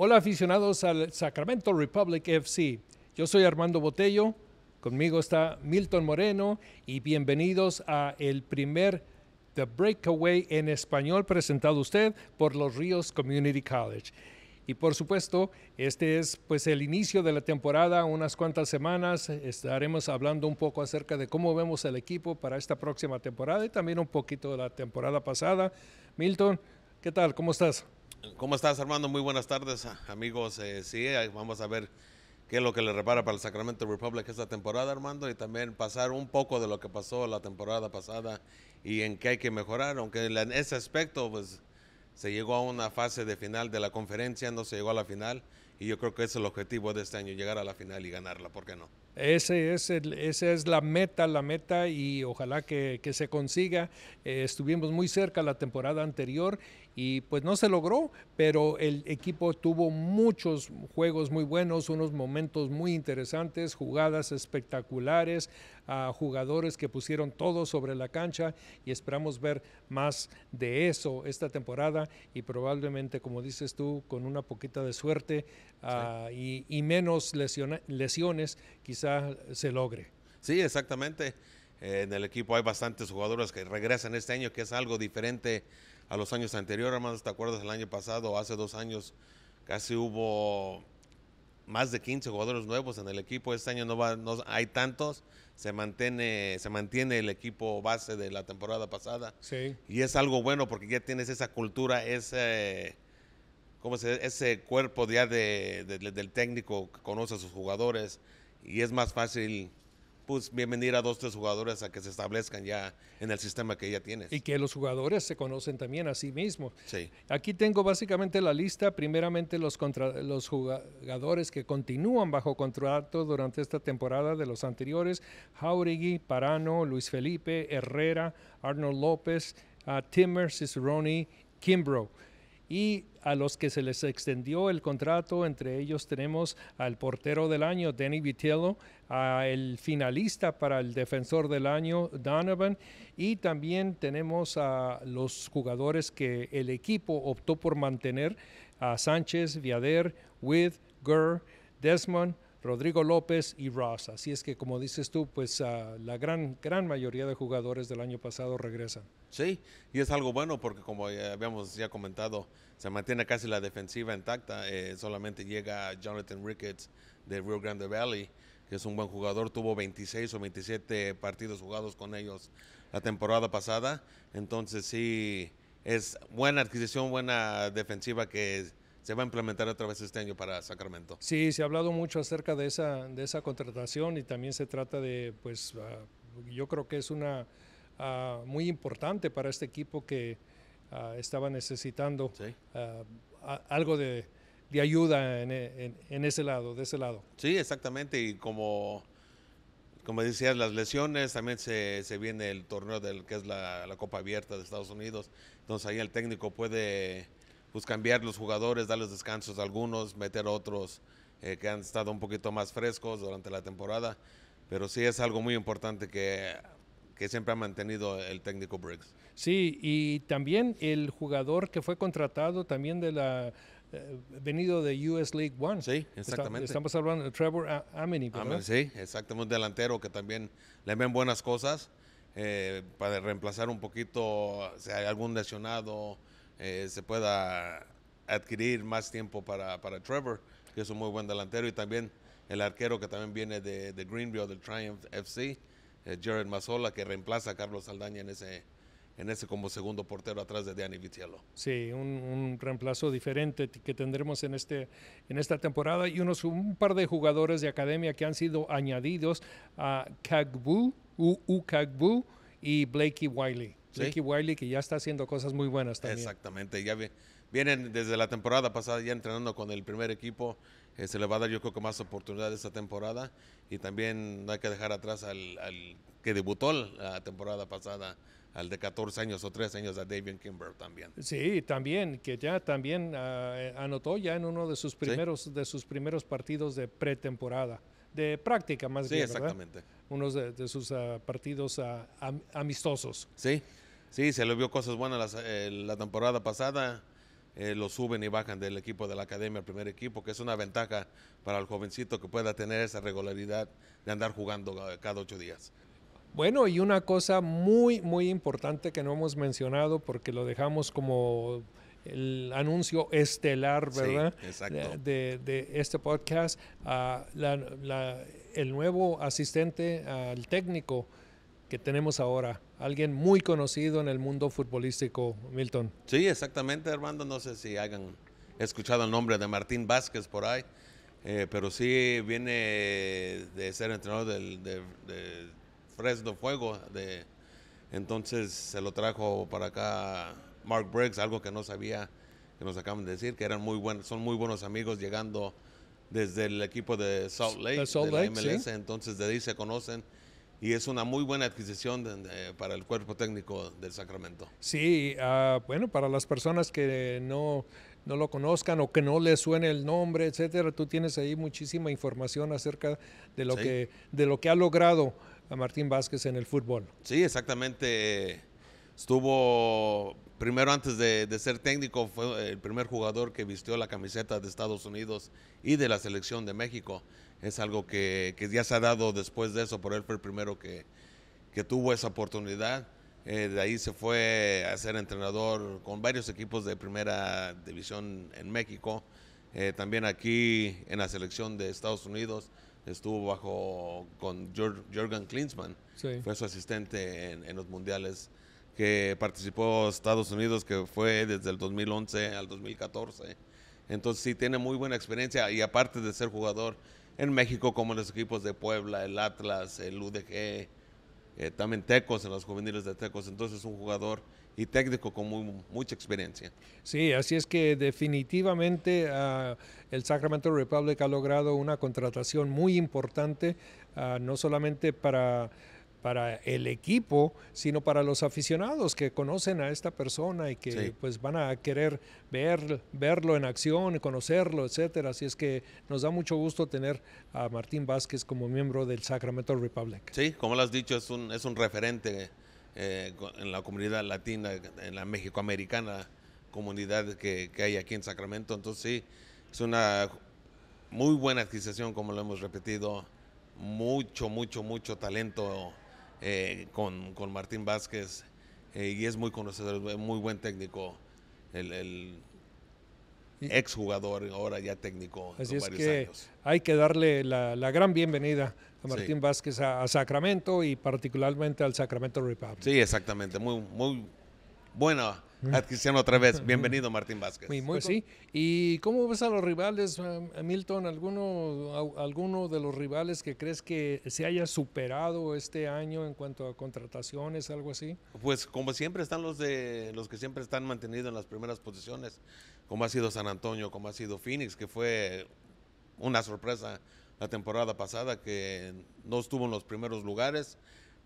Hola aficionados al Sacramento Republic FC. Yo soy Armando Botello, conmigo está Milton Moreno y bienvenidos a el primer The Breakaway en español presentado usted por Los Ríos Community College. Y por supuesto, este es pues el inicio de la temporada, unas cuantas semanas estaremos hablando un poco acerca de cómo vemos el equipo para esta próxima temporada y también un poquito de la temporada pasada. Milton, ¿qué tal? ¿Cómo estás? ¿Cómo estás, Armando? Muy buenas tardes, ah, amigos. Eh, sí, vamos a ver qué es lo que le repara para el Sacramento Republic esta temporada, Armando, y también pasar un poco de lo que pasó la temporada pasada y en qué hay que mejorar, aunque en ese aspecto, pues se llegó a una fase de final de la conferencia, no se llegó a la final. Y yo creo que ese es el objetivo de este año, llegar a la final y ganarla, ¿por qué no? Ese es el, esa es la meta, la meta y ojalá que, se consiga. Eh, estuvimos muy cerca la temporada anterior y pues no se logró, pero el equipo tuvo muchos juegos muy buenos, unos momentos muy interesantes, jugadas espectaculares, a jugadores que pusieron todo sobre la cancha y esperamos ver más de eso esta temporada y probablemente, como dices tú, con una poquita de suerte ah, y, menos lesiones, quizá se logre. Sí, exactamente. en el equipo hay bastantes jugadores que regresan este año, que es algo diferente a los años anteriores, más ¿te acuerdas? El año pasado, hace dos años, casi hubo más de 15 jugadores nuevos en el equipo. Este año no, hay tantos. Se mantiene, se mantiene el equipo base de la temporada pasada. Y es algo bueno porque ya tienes esa cultura, ese, ese cuerpo ya de, de, del técnico que conoce a sus jugadores y es más fácil pues bienvenida a dos, tres jugadores a que se establezcan ya en el sistema que ya tienes. Y que los jugadores se conocen también a sí mismos. Sí. Aquí tengo básicamente la lista, primeramente los, contra, los jugadores que continúan bajo contrato durante esta temporada de los anteriores, Jauregui, Parano, Luis Felipe, Herrera, Arnold López, ah, Timmer, Cicerone, Kimbrough y a los que se les extendió el contrato, entre ellos tenemos al portero del año, Danny Vitello, al finalista para el defensor del año, Donovan, y también tenemos a los jugadores que el equipo optó por mantener, a Sánchez, Viader, With, Gurr, Desmond, Rodrigo López y Ross. Así es que, como dices tú, pues ah, la gran, gran mayoría de jugadores del año pasado regresan. Sí, y es algo bueno porque, como habíamos ya comentado, se mantiene casi la defensiva intacta. Eh, solamente llega Jonathan Ricketts de Rio Grande Valley, que es un buen jugador. Tuvo 26 o 27 partidos jugados con ellos la temporada pasada. Entonces, sí, es buena adquisición, buena defensiva que se va a implementar otra vez este año para Sacramento. Sí, se ha hablado mucho acerca de esa, de esa contratación y también se trata de, pues, ah, yo creo que es una ah, muy importante para este equipo que ah, estaba necesitando algo de, ayuda en, ese lado, de ese lado. Sí, exactamente, y como... Como decías, las lesiones, también se, viene el torneo del que es la, la Copa Abierta de Estados Unidos. Entonces ahí el técnico puede pues cambiar los jugadores, darles descansos a algunos, meter otros eh, que han estado un poquito más frescos durante la temporada. Pero sí es algo muy importante que, que siempre ha mantenido el técnico Briggs. Sí, y también el jugador que fue contratado también de la eh, venido de US League One. Sí, exactamente. estamos hablando de Trevor Ameni, sí, exactamente, un delantero que también le ven buenas cosas eh, para reemplazar un poquito si hay algún lesionado, eh, se pueda adquirir más tiempo para, Trevor, que es un muy buen delantero, y también el arquero que también viene de, Greenville, del Triumph FC, eh, Jared Mazzola que reemplaza a Carlos Aldaña en ese, en ese como segundo portero atrás de Danny Vitiello. Sí, un, reemplazo diferente que tendremos en, este, en esta temporada y unos un par de jugadores de academia que han sido añadidos a Kagbu, U, U y Blakey Wiley. ¿Sí? Ricky Wiley, que ya está haciendo cosas muy buenas también. Exactamente, ya vienen desde la temporada pasada ya entrenando con el primer equipo. Eh, se le va a dar yo creo que más oportunidades esta temporada y también no hay que dejar atrás al, que debutó la temporada pasada, al de 14 años o 13 años, a David Kimber también. Sí, también, que ya también ah, eh, anotó ya en uno de sus primeros, de sus primeros partidos de pretemporada, de práctica más bien. Sí, exactamente. Uno de, sus ah, partidos ah, amistosos. Sí. Sí, se le vio cosas buenas eh, la, temporada pasada. Eh, lo suben y bajan del equipo de la academia al primer equipo, que es una ventaja para el jovencito que pueda tener esa regularidad de andar jugando eh, cada ocho días. Bueno, y una cosa muy, muy importante que no hemos mencionado porque lo dejamos como el anuncio estelar, ¿verdad? Sí, exacto. De, este podcast, el nuevo asistente al técnico que tenemos ahora, alguien muy conocido en el mundo futbolístico, Milton. Sí, exactamente, Armando. No sé si hayan escuchado el nombre de Martín Vázquez por ahí, eh, pero sí viene de ser entrenador del, de, Fresno Fuego. De, entonces se lo trajo para acá Mark Briggs, algo que no sabía que nos acaban de decir, que eran muy buenos, son muy buenos amigos llegando desde el equipo de Salt Lake, de MLS, entonces de ahí se conocen y es una muy buena adquisición para el cuerpo técnico del Sacramento. Sí, ah, bueno, para las personas que no, no lo conozcan o que no les suene el nombre, etcétera, tú tienes ahí muchísima información acerca de lo, que, de lo que ha logrado a Martín Vázquez en el fútbol. Sí, exactamente. Estuvo primero antes de, de ser técnico, fue el primer jugador que vistió la camiseta de Estados Unidos y de la selección de México es algo que, ya se ha dado después de eso, por él fue el primero que, tuvo esa oportunidad. Eh, de ahí se fue a ser entrenador con varios equipos de primera división en México. Eh, también aquí en la selección de Estados Unidos estuvo bajo con Jürgen Klinsmann. Fue su asistente en, en, los mundiales que participó Estados Unidos, que fue desde el 2011 al 2014. Entonces sí tiene muy buena experiencia y aparte de ser jugador, en México, como en los equipos de Puebla, el Atlas, el UDG, eh, también Tecos, en los juveniles de Tecos. Entonces, un jugador y técnico con mucha experiencia. Sí, así es que definitivamente ah, el Sacramento Republic ha logrado una contratación muy importante, ah, no solamente para para el equipo, sino para los aficionados que conocen a esta persona y que pues van a querer ver, verlo en acción, conocerlo, etcétera. Así es que nos da mucho gusto tener a Martín Vázquez como miembro del Sacramento Republic. Sí, como lo has dicho, es un, es un referente eh, en la comunidad latina, en la mexicoamericana comunidad que, que hay aquí en Sacramento. Entonces sí, es una muy buena adquisición, como lo hemos repetido. Mucho, mucho, mucho talento eh, con, Martín Vázquez eh, y es muy conocedor, muy buen técnico, el, el ex jugador, ahora ya técnico. Así es que hay que darle la, gran bienvenida a Martín Vázquez a, Sacramento y particularmente al Sacramento Republic. Sí, exactamente, muy, muy buena Ah, Cristiano otra vez. Bienvenido, Martín Vázquez. Muy, muy pues sí. ¿Y cómo ves a los rivales, um, Milton? ¿Alguno, de los rivales que crees que se haya superado este año en cuanto a contrataciones, algo así? Pues como siempre están los, de, los que siempre están mantenidos en las primeras posiciones, como ha sido San Antonio, como ha sido Phoenix, que fue una sorpresa la temporada pasada, que no estuvo en los primeros lugares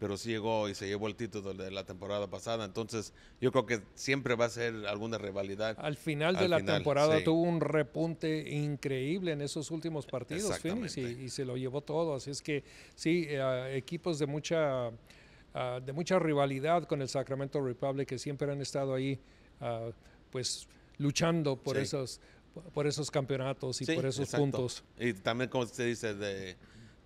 pero sí llegó y se llevó el título de la temporada pasada. Entonces, yo creo que siempre va a ser alguna rivalidad. Al final de la temporada tuvo un repunte increíble en esos últimos partidos, Phoenix, y, se lo llevó todo. Así es que sí, eh, equipos de mucha, de mucha rivalidad con el Sacramento Republic que siempre han estado ahí, pues luchando por esos por esos campeonatos y por esos puntos. Y también, como usted dice, de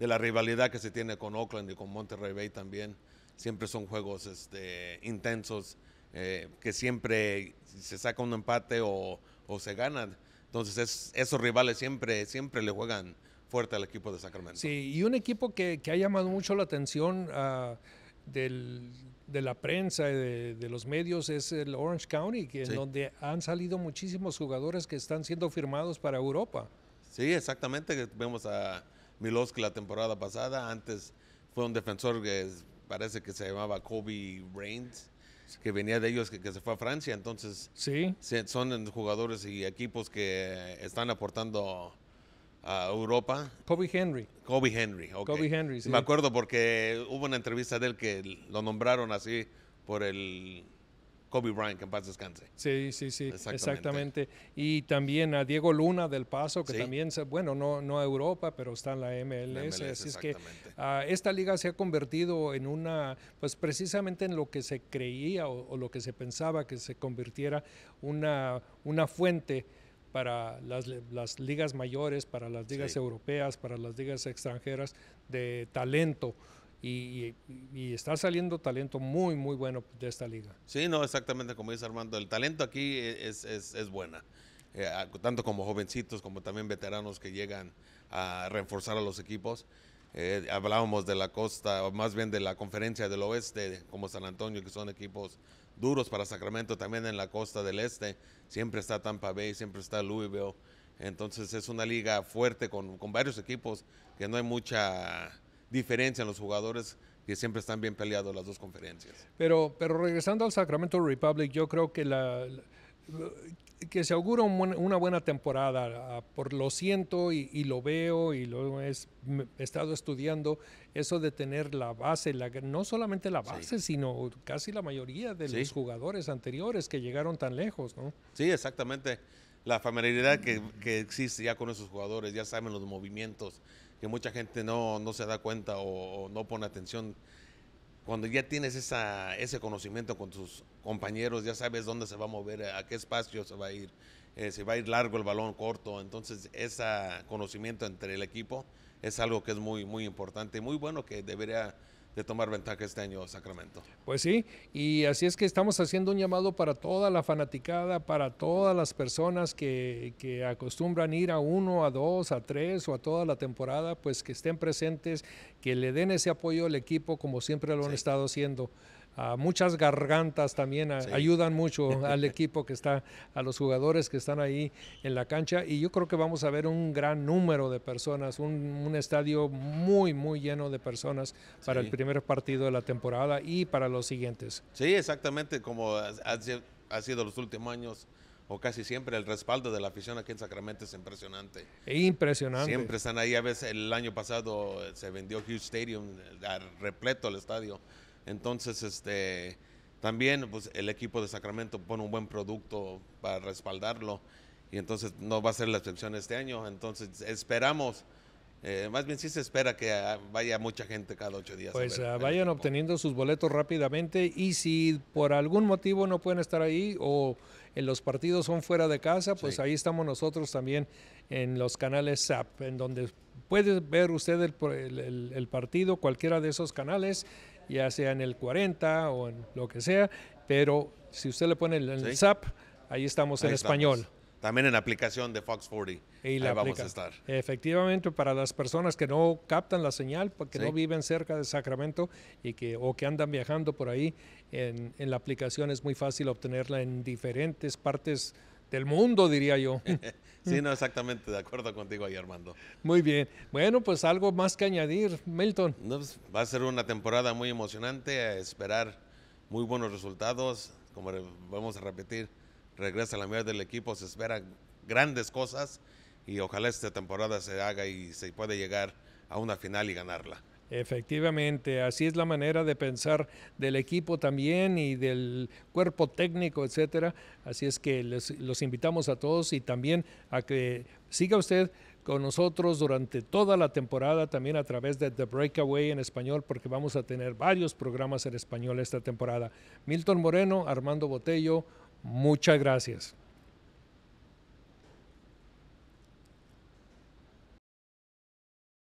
la rivalidad que se tiene con Oakland y con Monterrey Bay también. Siempre son juegos este, intensos eh, que siempre se saca un empate o, se gana. Entonces esos rivales siempre, siempre le juegan fuerte al equipo de Sacramento. Sí, y un equipo que, ha llamado mucho la atención ah, de la prensa y de, los medios es el Orange County, que en donde han salido muchísimos jugadores que están siendo firmados para Europa. Sí, exactamente. Vemos a que la temporada pasada. Antes fue un defensor que parece que se llamaba Kobe Reigns, que venía de ellos, que, se fue a Francia. Entonces, sí. son jugadores y equipos que están aportando a Europa. Kobe Henry. Kobe Henry, ok. Kobe Henry, Me acuerdo porque hubo una entrevista de él que lo nombraron así por el Kobe Bryant, que en paz descanse. Sí, sí, sí, exactamente. Y también a Diego Luna del Paso, que también, bueno, no, no a Europa, pero está en la MLS. así es que ah, esta liga se ha convertido en una, pues precisamente en lo que se creía o, lo que se pensaba que se convirtiera una, una fuente para las, las, ligas mayores, para las ligas europeas, para las ligas extranjeras de talento y, está saliendo talento muy, muy bueno de esta liga. Sí, no, exactamente como dice Armando, el talento aquí e, es, es, buena, eh, tanto como jovencitos como también veteranos que llegan a reforzar a los equipos. Eh, hablábamos de la costa, o más bien de la conferencia del oeste, como San Antonio, que son equipos duros para Sacramento, también en la costa del este, siempre está Tampa Bay, siempre está Louisville. Entonces es una liga fuerte con, con varios equipos que no hay mucha diferencia en los jugadores que siempre están bien peleados las dos conferencias. Pero, pero regresando al Sacramento Republic, yo creo que la, que se augura una buena temporada. Ah, por lo siento y, lo veo y lo he, estado estudiando, eso de tener la base, la, no solamente la base, sino casi la mayoría de los jugadores anteriores que llegaron tan lejos, ¿no? Sí, exactamente. La familiaridad que, que existe ya con esos jugadores, ya saben los movimientos, mucha gente no, no se da cuenta o, no pone atención. Cuando ya tienes esa, ese conocimiento con tus compañeros, ya sabes dónde se va a mover, a qué espacio se va a ir, se eh, si va a ir largo el balón, corto. Entonces, ese conocimiento entre el equipo es algo que es muy, muy importante muy bueno que debería de tomar ventaja este año Sacramento. Pues sí, y así es que estamos haciendo un llamado para toda la fanaticada, para todas las personas que, acostumbran ir a uno, a dos, a tres o a toda la temporada, pues que estén presentes, que le den ese apoyo al equipo como siempre lo han estado haciendo. Ah, muchas gargantas también ah, ayudan mucho al equipo que está, a los jugadores que están ahí en la cancha y yo creo que vamos a ver un gran número de personas, un, estadio muy, muy lleno de personas para el primer partido de la temporada y para los siguientes. Sí, exactamente como ha, sido los últimos años o casi siempre el respaldo de la afición aquí en Sacramento es impresionante. Impresionante. Siempre están ahí, a veces el año pasado se vendió Huge Stadium, eh, repleto el estadio entonces, este, también pues, el equipo de Sacramento pone un buen producto para respaldarlo y entonces no va a ser la excepción este año. Entonces, esperamos. Eh, más bien sí se espera que vaya mucha gente cada ocho días. Pues ah, vayan obteniendo sus boletos rápidamente y si por algún motivo no pueden estar ahí o en eh, los partidos son fuera de casa, pues ahí estamos nosotros también en los canales SAP, en donde puede ver usted el, el partido, cualquiera de esos canales ya sea en el 40 o en lo que sea, pero si usted le pone el, sap, ahí estamos en español. También en la aplicación de Fox 40. Y la ahí vamos a estar. Efectivamente, para las personas que no captan la señal, porque pues, no viven cerca de Sacramento y que, o que andan viajando por ahí, en la aplicación es muy fácil obtenerla en diferentes partes del mundo, diría yo. sí, no, exactamente, de acuerdo contigo ahí, Armando. Muy bien. Bueno, pues algo más que añadir, Milton. Pues, va a ser una temporada muy emocionante, a esperar muy buenos resultados. Como vamos a repetir, regresa la mierda del equipo, se esperan grandes cosas y ojalá esta temporada se haga y se pueda llegar a una final y ganarla. Efectivamente, así es la manera de pensar del equipo también y del cuerpo técnico, etcétera. Así es que les, los invitamos a todos y también a que siga usted con nosotros durante toda la temporada, también a través de The Breakaway en español, porque vamos a tener varios programas en español esta temporada. Milton Moreno, Armando Botello, muchas gracias.